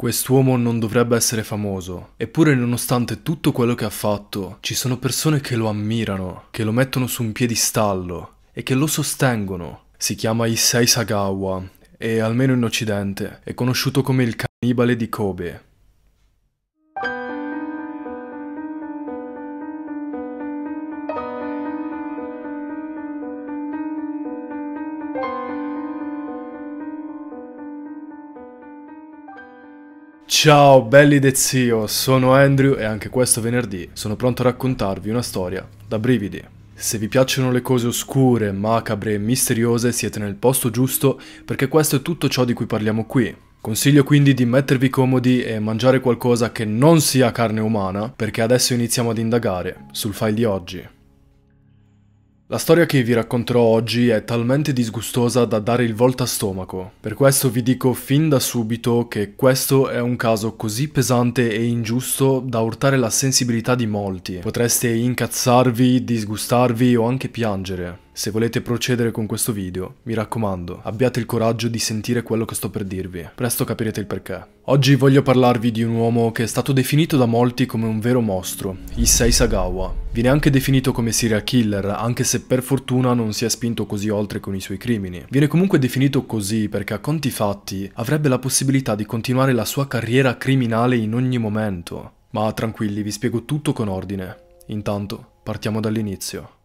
Quest'uomo non dovrebbe essere famoso, eppure nonostante tutto quello che ha fatto, ci sono persone che lo ammirano, che lo mettono su un piedistallo e che lo sostengono. Si chiama Issei Sagawa e, almeno in Occidente, è conosciuto come il cannibale di Kobe. Ciao belli de zio, sono Andrew e anche questo venerdì sono pronto a raccontarvi una storia da brividi. Se vi piacciono le cose oscure, macabre e misteriose siete nel posto giusto perché questo è tutto ciò di cui parliamo qui. Consiglio quindi di mettervi comodi e mangiare qualcosa che non sia carne umana perché adesso iniziamo ad indagare sul file di oggi. La storia che vi racconterò oggi è talmente disgustosa da dare il volta stomaco, per questo vi dico fin da subito che questo è un caso così pesante e ingiusto da urtare la sensibilità di molti. Potreste incazzarvi, disgustarvi o anche piangere. Se volete procedere con questo video, mi raccomando, abbiate il coraggio di sentire quello che sto per dirvi. Presto capirete il perché. Oggi voglio parlarvi di un uomo che è stato definito da molti come un vero mostro, Issei Sagawa. Viene anche definito come serial killer, anche se per fortuna non si è spinto così oltre con i suoi crimini. Viene comunque definito così perché a conti fatti avrebbe la possibilità di continuare la sua carriera criminale in ogni momento. Ma tranquilli, vi spiego tutto con ordine. Intanto, partiamo dall'inizio.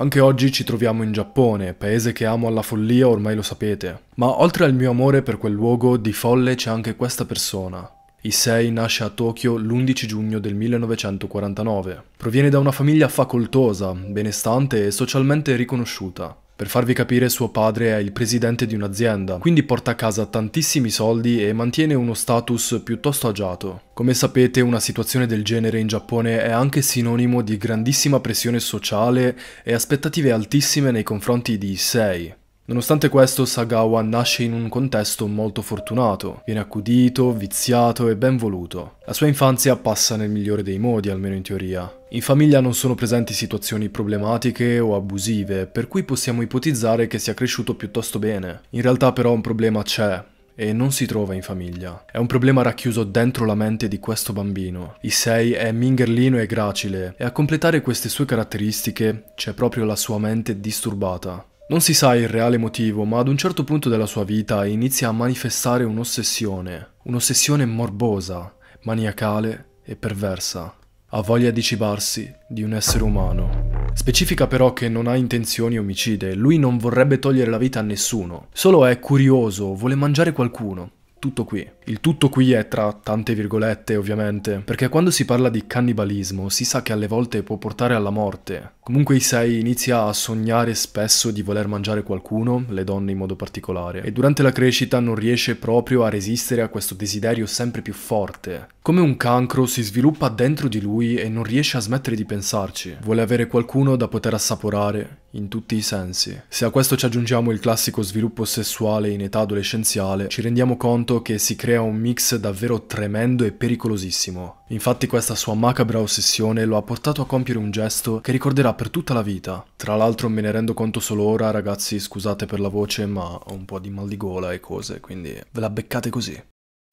Anche oggi ci troviamo in Giappone, paese che amo alla follia ormai lo sapete. Ma oltre al mio amore per quel luogo, di folle c'è anche questa persona. Issei nasce a Tokyo l'11 giugno del 1949. Proviene da una famiglia facoltosa, benestante e socialmente riconosciuta. Per farvi capire, suo padre è il presidente di un'azienda, quindi porta a casa tantissimi soldi e mantiene uno status piuttosto agiato. Come sapete, una situazione del genere in Giappone è anche sinonimo di grandissima pressione sociale e aspettative altissime nei confronti di Issei, Nonostante questo, Sagawa nasce in un contesto molto fortunato, viene accudito, viziato e ben voluto. La sua infanzia passa nel migliore dei modi, almeno in teoria. In famiglia non sono presenti situazioni problematiche o abusive, per cui possiamo ipotizzare che sia cresciuto piuttosto bene. In realtà però un problema c'è, e non si trova in famiglia. È un problema racchiuso dentro la mente di questo bambino. Issei è mingherlino e gracile e a completare queste sue caratteristiche c'è proprio la sua mente disturbata. Non si sa il reale motivo, ma ad un certo punto della sua vita inizia a manifestare un'ossessione, un'ossessione morbosa, maniacale e perversa. Ha voglia di cibarsi di un essere umano. Specifica però che non ha intenzioni omicide, lui non vorrebbe togliere la vita a nessuno, solo è curioso, vuole mangiare qualcuno tutto qui. Il tutto qui è tra tante virgolette, ovviamente, perché quando si parla di cannibalismo si sa che alle volte può portare alla morte. Comunque Issei inizia a sognare spesso di voler mangiare qualcuno, le donne in modo particolare, e durante la crescita non riesce proprio a resistere a questo desiderio sempre più forte. Come un cancro si sviluppa dentro di lui e non riesce a smettere di pensarci. Vuole avere qualcuno da poter assaporare in tutti i sensi. Se a questo ci aggiungiamo il classico sviluppo sessuale in età adolescenziale, ci rendiamo conto che si crea un mix davvero tremendo e pericolosissimo. Infatti questa sua macabra ossessione lo ha portato a compiere un gesto che ricorderà per tutta la vita. Tra l'altro me ne rendo conto solo ora, ragazzi, scusate per la voce, ma ho un po' di mal di gola e cose, quindi ve la beccate così.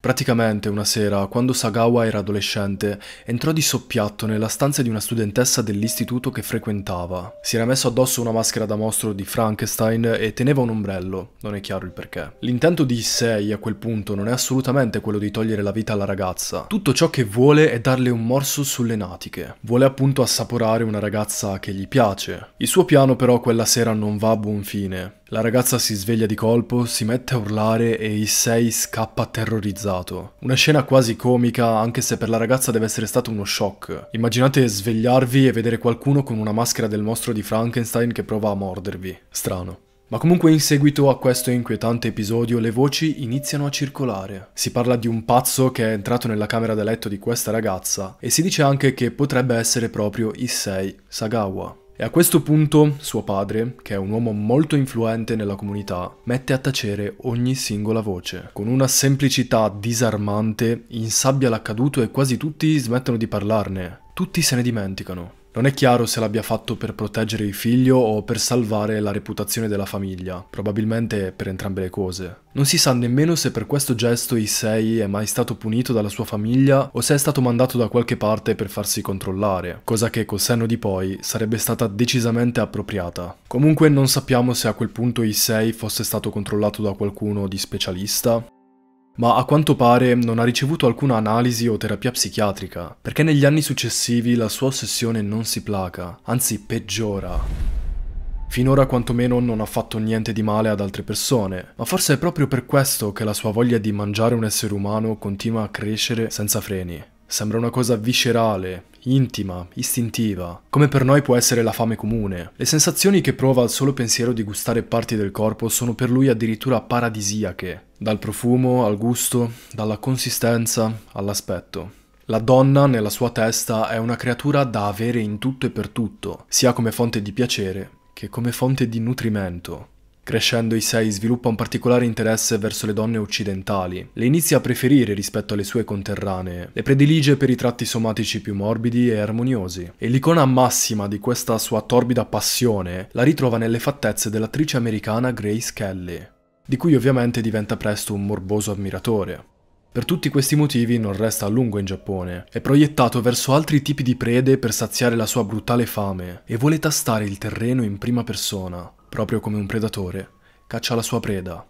Praticamente una sera, quando Sagawa era adolescente, entrò di soppiatto nella stanza di una studentessa dell'istituto che frequentava. Si era messo addosso una maschera da mostro di Frankenstein e teneva un ombrello, non è chiaro il perché. L'intento di Issei a quel punto non è assolutamente quello di togliere la vita alla ragazza. Tutto ciò che vuole è darle un morso sulle natiche. Vuole appunto assaporare una ragazza che gli piace. Il suo piano però quella sera non va a buon fine. La ragazza si sveglia di colpo, si mette a urlare e Issei scappa terrorizzato. Una scena quasi comica, anche se per la ragazza deve essere stato uno shock. Immaginate svegliarvi e vedere qualcuno con una maschera del mostro di Frankenstein che prova a mordervi. Strano. Ma comunque in seguito a questo inquietante episodio le voci iniziano a circolare. Si parla di un pazzo che è entrato nella camera da letto di questa ragazza e si dice anche che potrebbe essere proprio Issei Sagawa. E a questo punto suo padre, che è un uomo molto influente nella comunità, mette a tacere ogni singola voce. Con una semplicità disarmante insabbia l'accaduto e quasi tutti smettono di parlarne. Tutti se ne dimenticano. Non è chiaro se l'abbia fatto per proteggere il figlio o per salvare la reputazione della famiglia, probabilmente per entrambe le cose. Non si sa nemmeno se per questo gesto Issei è mai stato punito dalla sua famiglia o se è stato mandato da qualche parte per farsi controllare, cosa che col senno di poi sarebbe stata decisamente appropriata. Comunque non sappiamo se a quel punto Issei fosse stato controllato da qualcuno di specialista ma a quanto pare non ha ricevuto alcuna analisi o terapia psichiatrica, perché negli anni successivi la sua ossessione non si placa, anzi peggiora. Finora quantomeno non ha fatto niente di male ad altre persone, ma forse è proprio per questo che la sua voglia di mangiare un essere umano continua a crescere senza freni. Sembra una cosa viscerale, intima, istintiva, come per noi può essere la fame comune. Le sensazioni che prova al solo pensiero di gustare parti del corpo sono per lui addirittura paradisiache, dal profumo al gusto, dalla consistenza all'aspetto. La donna nella sua testa è una creatura da avere in tutto e per tutto, sia come fonte di piacere che come fonte di nutrimento. Crescendo Issei sviluppa un particolare interesse verso le donne occidentali, le inizia a preferire rispetto alle sue conterranee, le predilige per i tratti somatici più morbidi e armoniosi, e l'icona massima di questa sua torbida passione la ritrova nelle fattezze dell'attrice americana Grace Kelly di cui ovviamente diventa presto un morboso ammiratore. Per tutti questi motivi non resta a lungo in Giappone, è proiettato verso altri tipi di prede per saziare la sua brutale fame e vuole tastare il terreno in prima persona, proprio come un predatore, caccia la sua preda.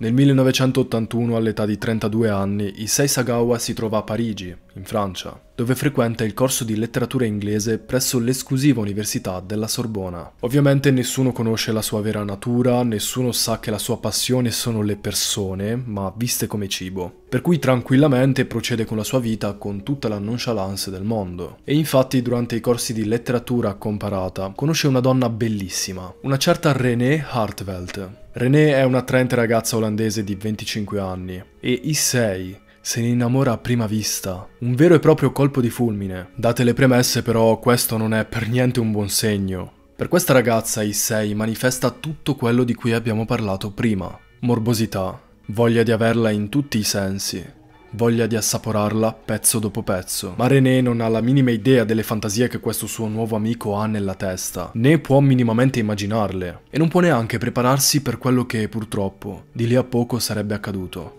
Nel 1981, all'età di 32 anni, Issei Sagawa si trova a Parigi, in Francia dove frequenta il corso di letteratura inglese presso l'esclusiva Università della Sorbona. Ovviamente nessuno conosce la sua vera natura, nessuno sa che la sua passione sono le persone, ma viste come cibo. Per cui tranquillamente procede con la sua vita con tutta la nonchalance del mondo. E infatti durante i corsi di letteratura comparata conosce una donna bellissima, una certa Renée Hartveld. Renée è un'attraente ragazza olandese di 25 anni e i 6 se ne innamora a prima vista. Un vero e proprio colpo di fulmine. Date le premesse però questo non è per niente un buon segno. Per questa ragazza 6 manifesta tutto quello di cui abbiamo parlato prima. Morbosità, voglia di averla in tutti i sensi, voglia di assaporarla pezzo dopo pezzo. Ma René non ha la minima idea delle fantasie che questo suo nuovo amico ha nella testa, né può minimamente immaginarle, e non può neanche prepararsi per quello che purtroppo di lì a poco sarebbe accaduto.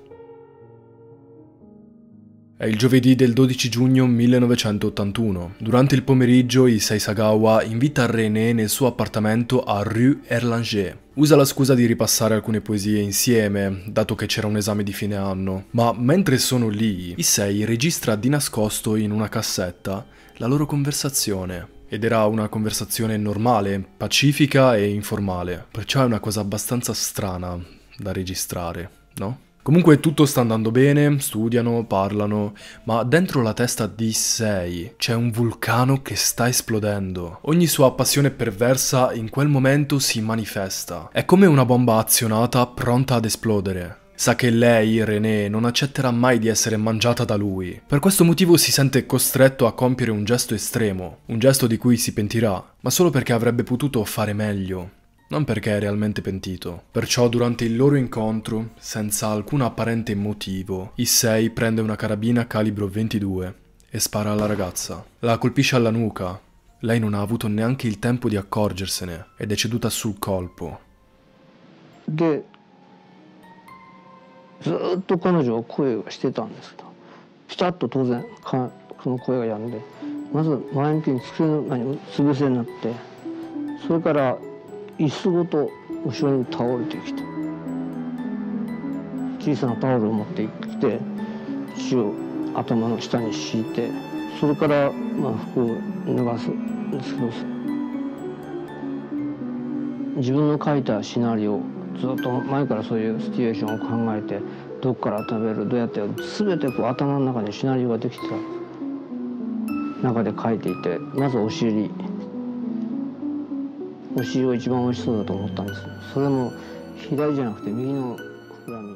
È il giovedì del 12 giugno 1981. Durante il pomeriggio, Issei Sagawa invita René nel suo appartamento a Rue Erlanger. Usa la scusa di ripassare alcune poesie insieme, dato che c'era un esame di fine anno. Ma mentre sono lì, Issei registra di nascosto in una cassetta la loro conversazione ed era una conversazione normale, pacifica e informale, perciò è una cosa abbastanza strana da registrare, no? Comunque tutto sta andando bene, studiano, parlano, ma dentro la testa di 6 c'è un vulcano che sta esplodendo. Ogni sua passione perversa in quel momento si manifesta. È come una bomba azionata pronta ad esplodere. Sa che lei, René, non accetterà mai di essere mangiata da lui. Per questo motivo si sente costretto a compiere un gesto estremo, un gesto di cui si pentirà, ma solo perché avrebbe potuto fare meglio non perché è realmente pentito. Perciò durante il loro incontro, senza alcun apparente motivo, Issei prende una carabina calibro 22 e spara alla ragazza. La colpisce alla nuca. Lei non ha avuto neanche il tempo di accorgersene ed è ceduta sul colpo. De... ずっと彼女は声がしてたんですけどピタッと当然かその声がやんでまず前向きに机の前にうつ伏せになってそれから椅子ごと後ろに倒れてきて小さなタオルを持ってきて血を頭の下に敷いてそれからまあ服を脱がすんですけど自分の書いたシナリオずっと前からそういうシチュエーションを考えてどこから食べるどうやって全てこう頭の中にシナリオができてた中で書いていてまずお尻お尻一番美味しそうだと思ったんですそれも左じゃなくて右の膨らみ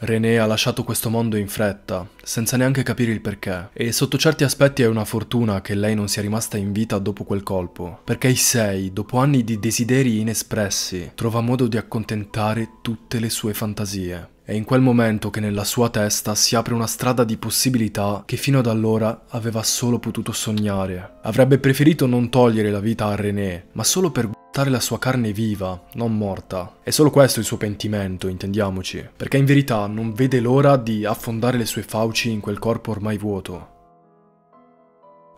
René ha lasciato questo mondo in fretta, senza neanche capire il perché, e sotto certi aspetti è una fortuna che lei non sia rimasta in vita dopo quel colpo, perché i sei, dopo anni di desideri inespressi, trova modo di accontentare tutte le sue fantasie. È in quel momento che nella sua testa si apre una strada di possibilità che fino ad allora aveva solo potuto sognare. Avrebbe preferito non togliere la vita a René, ma solo per allattare la sua carne viva, non morta. È solo questo il suo pentimento, intendiamoci, perché in verità non vede l'ora di affondare le sue fauci in quel corpo ormai vuoto.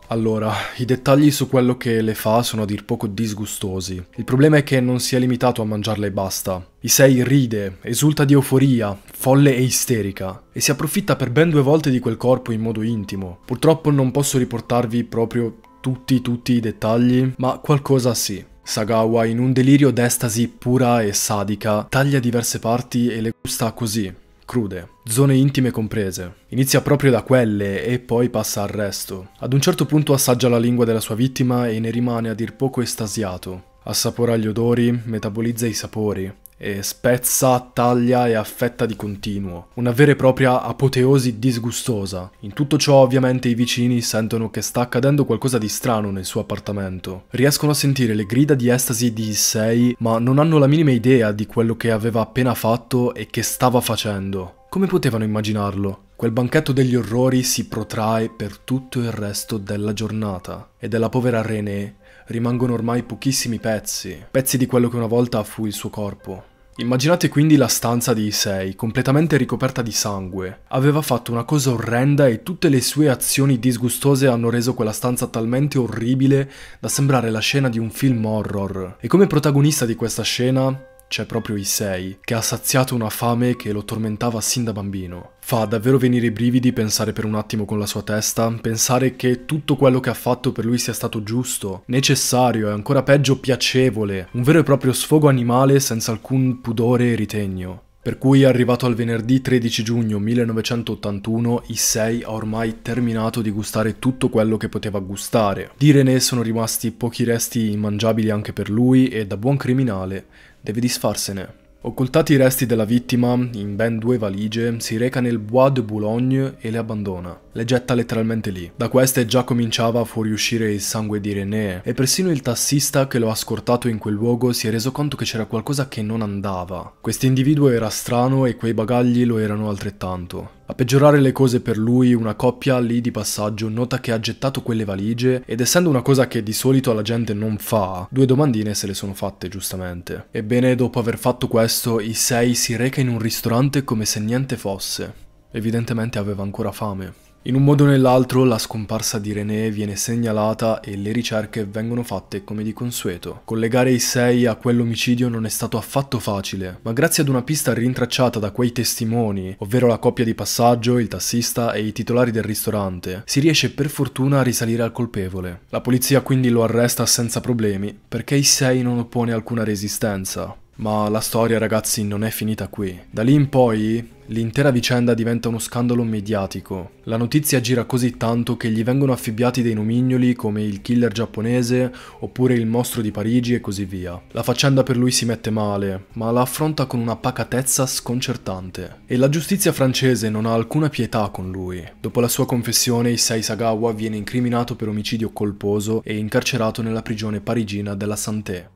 Allora, i dettagli su quello che le fa sono a dir poco disgustosi. Il problema è che non si è limitato a mangiarla e basta. Issei ride, esulta di euforia, folle e isterica, e si approfitta per ben due volte di quel corpo in modo intimo. Purtroppo non posso riportarvi proprio tutti tutti i dettagli, ma qualcosa sì. Sagawa, in un delirio d'estasi pura e sadica, taglia diverse parti e le gusta così, crude, zone intime comprese. Inizia proprio da quelle e poi passa al resto. Ad un certo punto assaggia la lingua della sua vittima e ne rimane a dir poco estasiato. Assapora gli odori, metabolizza i sapori, e spezza, taglia e affetta di continuo, una vera e propria apoteosi disgustosa. In tutto ciò ovviamente i vicini sentono che sta accadendo qualcosa di strano nel suo appartamento. Riescono a sentire le grida di estasi di Issei, ma non hanno la minima idea di quello che aveva appena fatto e che stava facendo. Come potevano immaginarlo? Quel banchetto degli orrori si protrae per tutto il resto della giornata e della povera René rimangono ormai pochissimi pezzi, pezzi di quello che una volta fu il suo corpo. Immaginate quindi la stanza di Issei, completamente ricoperta di sangue. Aveva fatto una cosa orrenda e tutte le sue azioni disgustose hanno reso quella stanza talmente orribile da sembrare la scena di un film horror. E come protagonista di questa scena c'è proprio Issei, che ha saziato una fame che lo tormentava sin da bambino. Fa davvero venire i brividi pensare per un attimo con la sua testa, pensare che tutto quello che ha fatto per lui sia stato giusto, necessario e ancora peggio piacevole, un vero e proprio sfogo animale senza alcun pudore e ritegno. Per cui arrivato al venerdì 13 giugno 1981, Issei ha ormai terminato di gustare tutto quello che poteva gustare. Di René sono rimasti pochi resti immangiabili anche per lui e da buon criminale deve disfarsene. Occultati i resti della vittima in ben due valigie, si reca nel Bois de Boulogne e le abbandona le getta letteralmente lì. Da queste già cominciava a fuoriuscire il sangue di René e persino il tassista che lo ha scortato in quel luogo si è reso conto che c'era qualcosa che non andava. Quest'individuo era strano e quei bagagli lo erano altrettanto. A peggiorare le cose per lui, una coppia lì di passaggio nota che ha gettato quelle valigie ed essendo una cosa che di solito la gente non fa, due domandine se le sono fatte giustamente. Ebbene, dopo aver fatto questo, i sei si reca in un ristorante come se niente fosse. Evidentemente aveva ancora fame. In un modo o nell'altro la scomparsa di René viene segnalata e le ricerche vengono fatte come di consueto. Collegare i sei a quell'omicidio non è stato affatto facile, ma grazie ad una pista rintracciata da quei testimoni, ovvero la coppia di passaggio, il tassista e i titolari del ristorante, si riesce per fortuna a risalire al colpevole. La polizia quindi lo arresta senza problemi, perché i sei non oppone alcuna resistenza. Ma la storia ragazzi non è finita qui. Da lì in poi L'intera vicenda diventa uno scandalo mediatico. La notizia gira così tanto che gli vengono affibbiati dei nomignoli come il killer giapponese oppure il mostro di Parigi e così via. La faccenda per lui si mette male, ma la affronta con una pacatezza sconcertante. E la giustizia francese non ha alcuna pietà con lui. Dopo la sua confessione, Issei Sagawa viene incriminato per omicidio colposo e incarcerato nella prigione parigina della Santé.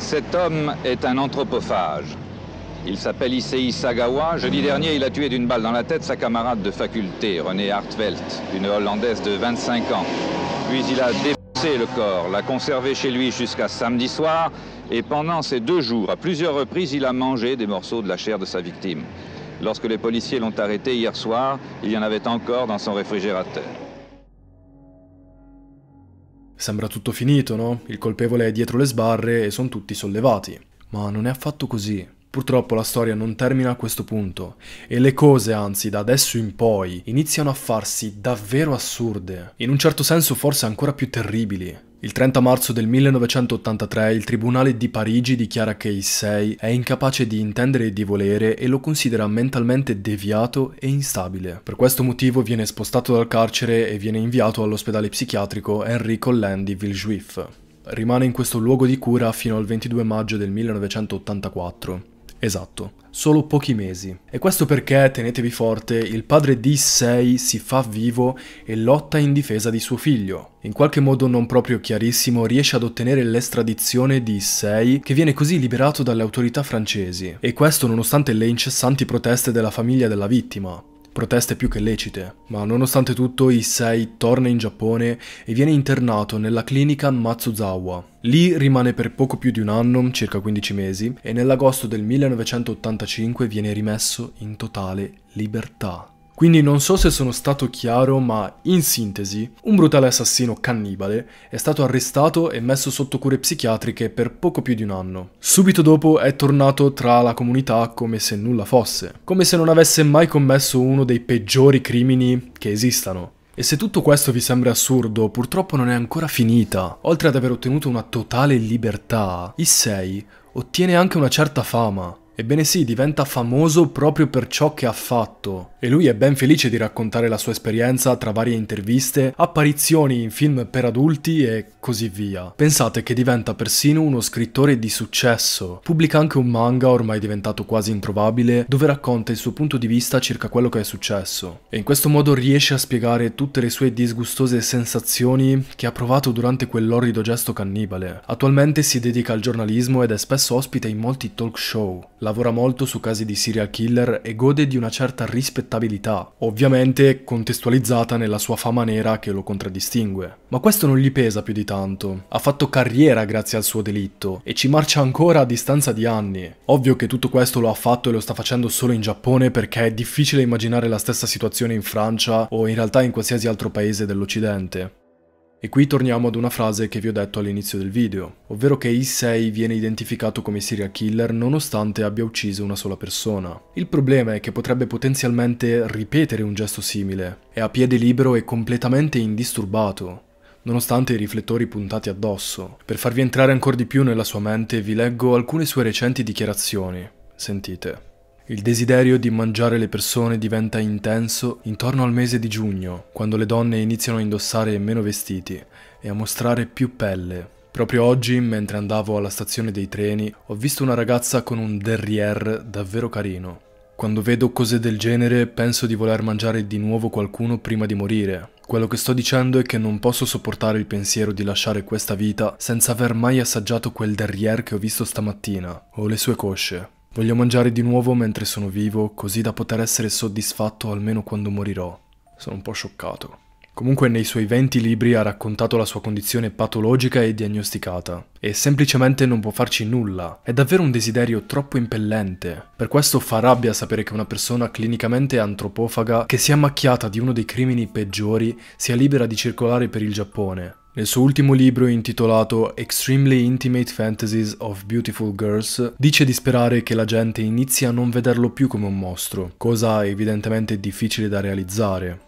Cet homme est un anthropophage. Il s'appelle Issei Sagawa. Jeudi dernier, il a tué d'une balle dans la tête sa camarade de faculté, René Hartvelt, une Hollandaise de 25 ans. Puis il a déposé le corps, l'a conservé chez lui jusqu'à samedi soir, et pendant ces deux jours, à plusieurs reprises, il a mangé des morceaux de la chair de sa victime. Lorsque les policiers l'ont arrêté hier soir, il y en avait encore dans son réfrigérateur. Sembra tutto finito, no? Il colpevole è dietro le sbarre e sono tutti sollevati. Ma non è affatto così. Purtroppo la storia non termina a questo punto e le cose, anzi da adesso in poi, iniziano a farsi davvero assurde, in un certo senso forse ancora più terribili. Il 30 marzo del 1983 il Tribunale di Parigi dichiara che Issei è incapace di intendere e di volere e lo considera mentalmente deviato e instabile. Per questo motivo viene spostato dal carcere e viene inviato all'ospedale psichiatrico Henri Collin di Villejuif. Rimane in questo luogo di cura fino al 22 maggio del 1984. Esatto, solo pochi mesi. E questo perché, tenetevi forte, il padre di 6 si fa vivo e lotta in difesa di suo figlio. In qualche modo non proprio chiarissimo riesce ad ottenere l'estradizione di 6 che viene così liberato dalle autorità francesi. E questo nonostante le incessanti proteste della famiglia della vittima proteste più che lecite, ma nonostante tutto Issei torna in Giappone e viene internato nella clinica Matsuzawa. Lì rimane per poco più di un anno, circa 15 mesi, e nell'agosto del 1985 viene rimesso in totale libertà. Quindi non so se sono stato chiaro, ma in sintesi, un brutale assassino cannibale è stato arrestato e messo sotto cure psichiatriche per poco più di un anno. Subito dopo è tornato tra la comunità come se nulla fosse, come se non avesse mai commesso uno dei peggiori crimini che esistano. E se tutto questo vi sembra assurdo, purtroppo non è ancora finita. Oltre ad aver ottenuto una totale libertà, 6 ottiene anche una certa fama. Ebbene sì, diventa famoso proprio per ciò che ha fatto e lui è ben felice di raccontare la sua esperienza tra varie interviste, apparizioni in film per adulti e così via. Pensate che diventa persino uno scrittore di successo. Pubblica anche un manga ormai diventato quasi introvabile dove racconta il suo punto di vista circa quello che è successo e in questo modo riesce a spiegare tutte le sue disgustose sensazioni che ha provato durante quell'orrido gesto cannibale. Attualmente si dedica al giornalismo ed è spesso ospite in molti talk show lavora molto su casi di serial killer e gode di una certa rispettabilità, ovviamente contestualizzata nella sua fama nera che lo contraddistingue. Ma questo non gli pesa più di tanto, ha fatto carriera grazie al suo delitto e ci marcia ancora a distanza di anni. Ovvio che tutto questo lo ha fatto e lo sta facendo solo in Giappone perché è difficile immaginare la stessa situazione in Francia o in realtà in qualsiasi altro paese dell'Occidente. E qui torniamo ad una frase che vi ho detto all'inizio del video, ovvero che Issei viene identificato come serial killer nonostante abbia ucciso una sola persona. Il problema è che potrebbe potenzialmente ripetere un gesto simile, è a piede libero e completamente indisturbato, nonostante i riflettori puntati addosso. Per farvi entrare ancora di più nella sua mente vi leggo alcune sue recenti dichiarazioni. Sentite. Il desiderio di mangiare le persone diventa intenso intorno al mese di giugno, quando le donne iniziano a indossare meno vestiti e a mostrare più pelle. Proprio oggi, mentre andavo alla stazione dei treni, ho visto una ragazza con un derriere davvero carino. Quando vedo cose del genere penso di voler mangiare di nuovo qualcuno prima di morire. Quello che sto dicendo è che non posso sopportare il pensiero di lasciare questa vita senza aver mai assaggiato quel derriere che ho visto stamattina, o le sue cosce. Voglio mangiare di nuovo mentre sono vivo, così da poter essere soddisfatto almeno quando morirò. Sono un po' scioccato. Comunque nei suoi 20 libri ha raccontato la sua condizione patologica e diagnosticata, e semplicemente non può farci nulla. È davvero un desiderio troppo impellente. Per questo fa rabbia sapere che una persona clinicamente antropofaga, che si è macchiata di uno dei crimini peggiori, sia libera di circolare per il Giappone, nel suo ultimo libro intitolato Extremely Intimate Fantasies of Beautiful Girls dice di sperare che la gente inizi a non vederlo più come un mostro, cosa evidentemente difficile da realizzare.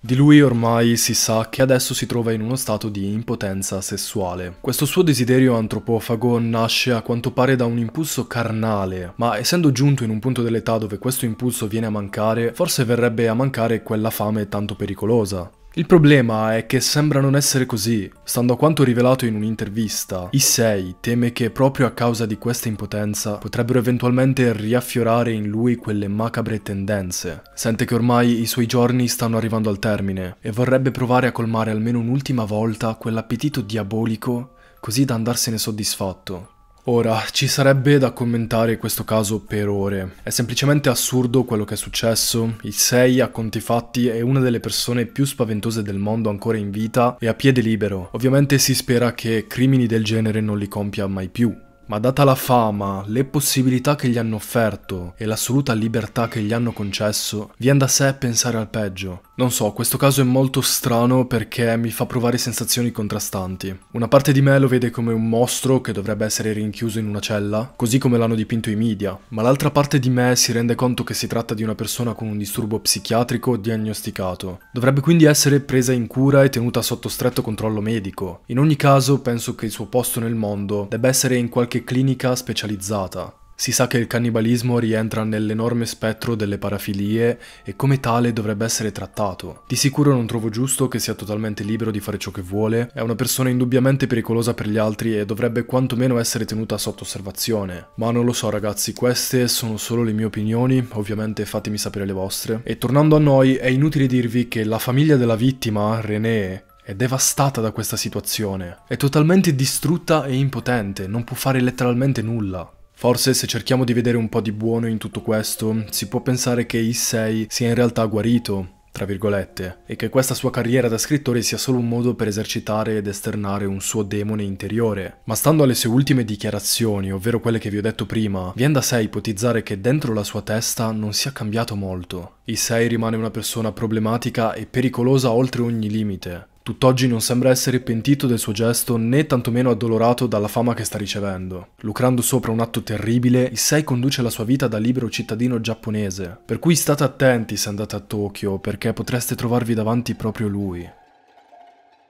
Di lui ormai si sa che adesso si trova in uno stato di impotenza sessuale. Questo suo desiderio antropofago nasce a quanto pare da un impulso carnale, ma essendo giunto in un punto dell'età dove questo impulso viene a mancare, forse verrebbe a mancare quella fame tanto pericolosa. Il problema è che sembra non essere così. Stando a quanto rivelato in un'intervista, i 6 teme che proprio a causa di questa impotenza potrebbero eventualmente riaffiorare in lui quelle macabre tendenze. Sente che ormai i suoi giorni stanno arrivando al termine e vorrebbe provare a colmare almeno un'ultima volta quell'appetito diabolico così da andarsene soddisfatto. Ora, ci sarebbe da commentare questo caso per ore. È semplicemente assurdo quello che è successo. Il 6, a conti fatti, è una delle persone più spaventose del mondo ancora in vita e a piede libero. Ovviamente si spera che crimini del genere non li compia mai più. Ma data la fama, le possibilità che gli hanno offerto e l'assoluta libertà che gli hanno concesso, viene da sé pensare al peggio. Non so, questo caso è molto strano perché mi fa provare sensazioni contrastanti. Una parte di me lo vede come un mostro che dovrebbe essere rinchiuso in una cella, così come l'hanno dipinto i media, ma l'altra parte di me si rende conto che si tratta di una persona con un disturbo psichiatrico diagnosticato. Dovrebbe quindi essere presa in cura e tenuta sotto stretto controllo medico. In ogni caso, penso che il suo posto nel mondo debba essere in qualche qualche clinica specializzata. Si sa che il cannibalismo rientra nell'enorme spettro delle parafilie e come tale dovrebbe essere trattato. Di sicuro non trovo giusto che sia totalmente libero di fare ciò che vuole, è una persona indubbiamente pericolosa per gli altri e dovrebbe quantomeno essere tenuta sotto osservazione. Ma non lo so ragazzi, queste sono solo le mie opinioni, ovviamente fatemi sapere le vostre. E tornando a noi, è inutile dirvi che la famiglia della vittima, René, è devastata da questa situazione. È totalmente distrutta e impotente, non può fare letteralmente nulla. Forse se cerchiamo di vedere un po' di buono in tutto questo, si può pensare che Issei sia in realtà guarito, tra virgolette, e che questa sua carriera da scrittore sia solo un modo per esercitare ed esternare un suo demone interiore. Ma stando alle sue ultime dichiarazioni, ovvero quelle che vi ho detto prima, viene da sé ipotizzare che dentro la sua testa non sia cambiato molto. Issei rimane una persona problematica e pericolosa oltre ogni limite, Tutt'oggi non sembra essere pentito del suo gesto né tantomeno addolorato dalla fama che sta ricevendo. Lucrando sopra un atto terribile, Issei conduce la sua vita da libero cittadino giapponese, per cui state attenti se andate a Tokyo perché potreste trovarvi davanti proprio lui.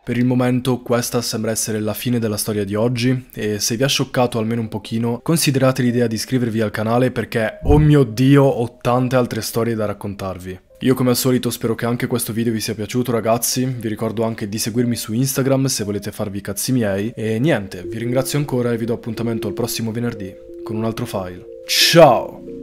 Per il momento questa sembra essere la fine della storia di oggi e se vi ha scioccato almeno un pochino considerate l'idea di iscrivervi al canale perché, oh mio dio, ho tante altre storie da raccontarvi. Io come al solito spero che anche questo video vi sia piaciuto ragazzi, vi ricordo anche di seguirmi su Instagram se volete farvi i cazzi miei e niente, vi ringrazio ancora e vi do appuntamento al prossimo venerdì con un altro file. Ciao!